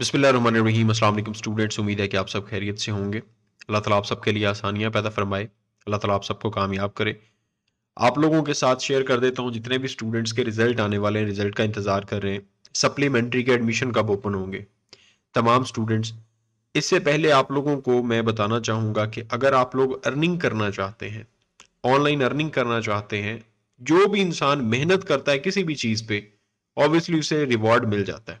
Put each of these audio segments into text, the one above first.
बिसमीम स्टूडेंट्स उम्मीद है कि आप सब खैरियत से होंगे अल्लाह ताला आप सबके लिए आसानियाँ पैदा फरमाए अल्लाह ताला आप सबको कामयाब करे आप लोगों के साथ शेयर कर देता हूँ जितने भी स्टूडेंट्स के रिजल्ट आने वाले हैं रिजल्ट का इंतज़ार कर रहे हैं सप्लीमेंट्री के एडमिशन कब ओपन होंगे तमाम स्टूडेंट्स इससे पहले आप लोगों को मैं बताना चाहूँगा कि अगर आप लोग अर्निंग करना चाहते हैं ऑनलाइन अर्निंग करना चाहते हैं जो भी इंसान मेहनत करता है किसी भी चीज़ पर ऑब्वियसली उसे रिवॉर्ड मिल जाता है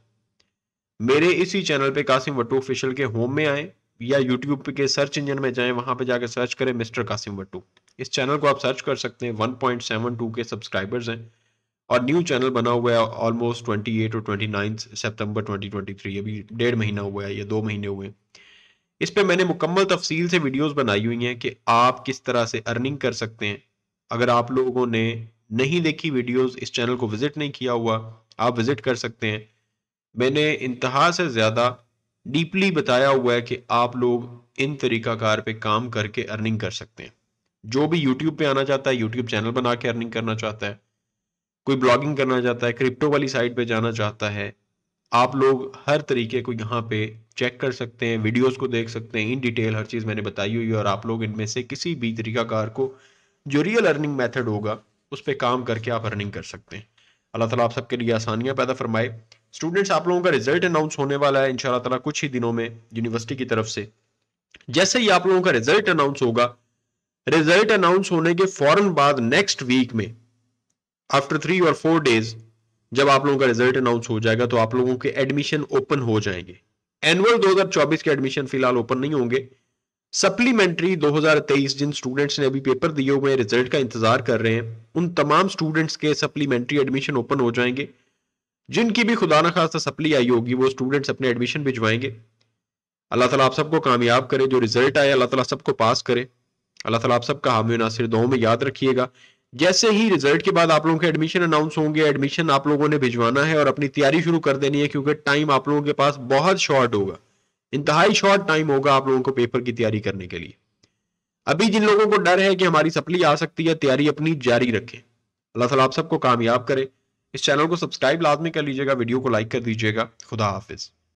मेरे इसी चैनल पे कासिम वट्टू ऑफिशियल के होम में आए या यूट्यूब के सर्च इंजन में जाएं वहां पे जाकर सर्च करें मिस्टर कासिम वट्टू इस चैनल को आप सर्च कर सकते हैं 1.72 के सब्सक्राइबर्स हैं और न्यू चैनल बना हुआ है ऑलमोस्ट 28 और 29 सितंबर 2023 अभी डेढ़ महीना हुआ है या दो महीने हुए हैं इस पर मैंने मुकम्मल तफसील से वीडियोज़ बनाई हुई हैं कि आप किस तरह से अर्निंग कर सकते हैं अगर आप लोगों ने नहीं देखी वीडियोज़ इस चैनल को विजिट नहीं किया हुआ आप विजिट कर सकते हैं मैंने इंतहा से ज़्यादा डीपली बताया हुआ है कि आप लोग इन तरीक़ाकार पे काम करके अर्निंग कर सकते हैं जो भी यूट्यूब पे आना चाहता है यूट्यूब चैनल बना के अर्निंग करना चाहता है कोई ब्लॉगिंग करना चाहता है क्रिप्टो वाली साइट पे जाना चाहता है आप लोग हर तरीके को यहाँ पे चेक कर सकते हैं वीडियोस को देख सकते हैं इन डिटेल हर चीज़ मैंने बताई हुई है और आप लोग इनमें से किसी भी तरीकाकार को जो रियल अर्निंग मेथड होगा उस पर काम करके आप अर्निंग कर सकते हैं अल्लाह तला आप सबके लिए आसानियाँ पैदा फरमाए स्टूडेंट्स आप लोगों का रिजल्ट अनाउंस होने वाला है इंशाल्लाह ताला कुछ ही दिनों में यूनिवर्सिटी की तरफ से जैसे ही आप लोगों का रिजल्ट अनाउंस होगा रिजल्ट अनाउंस होने के फौरन बाद नेक्स्ट वीक में आफ्टर थ्री और फोर डेज जब आप लोगों का रिजल्ट अनाउंस हो जाएगा तो आप लोगों के एडमिशन ओपन हो जाएंगे एनुअल 2024 के एडमिशन फिलहाल ओपन नहीं होंगे सप्लीमेंट्री 2023 जिन स्टूडेंट्स ने अभी पेपर दिए हुए रिजल्ट का इंतजार कर रहे हैं उन तमाम स्टूडेंट्स के सप्लीमेंट्री एडमिशन ओपन हो जाएंगे जिनकी भी खुदा ना खास्ता सप्ली आई होगी वो स्टूडेंट्स अपने एडमिशन भिजवाएंगे अल्लाह ताला आप सबको कामयाब करे जो रिजल्ट आए अल्लाह ताला सबको पास करे अल्लाह ताला आप सबका हामी नासिर दो में याद रखिएगा जैसे ही रिजल्ट के बाद आप लोगों के एडमिशन अनाउंस होंगे एडमिशन आप लोगों ने भिजवाना है और अपनी तैयारी शुरू कर देनी है क्योंकि टाइम आप लोगों के पास बहुत शॉर्ट होगा इंतहाई शॉर्ट टाइम होगा आप लोगों को पेपर की तैयारी करने के लिए अभी जिन लोगों को डर है कि हमारी सप्ली आ सकती है तैयारी अपनी जारी रखें अल्लाह ताला आप सबको कामयाब करे इस चैनल को सब्सक्राइब लाजमी कर लीजिएगा वीडियो को लाइक कर दीजिएगा खुदा हाफिज़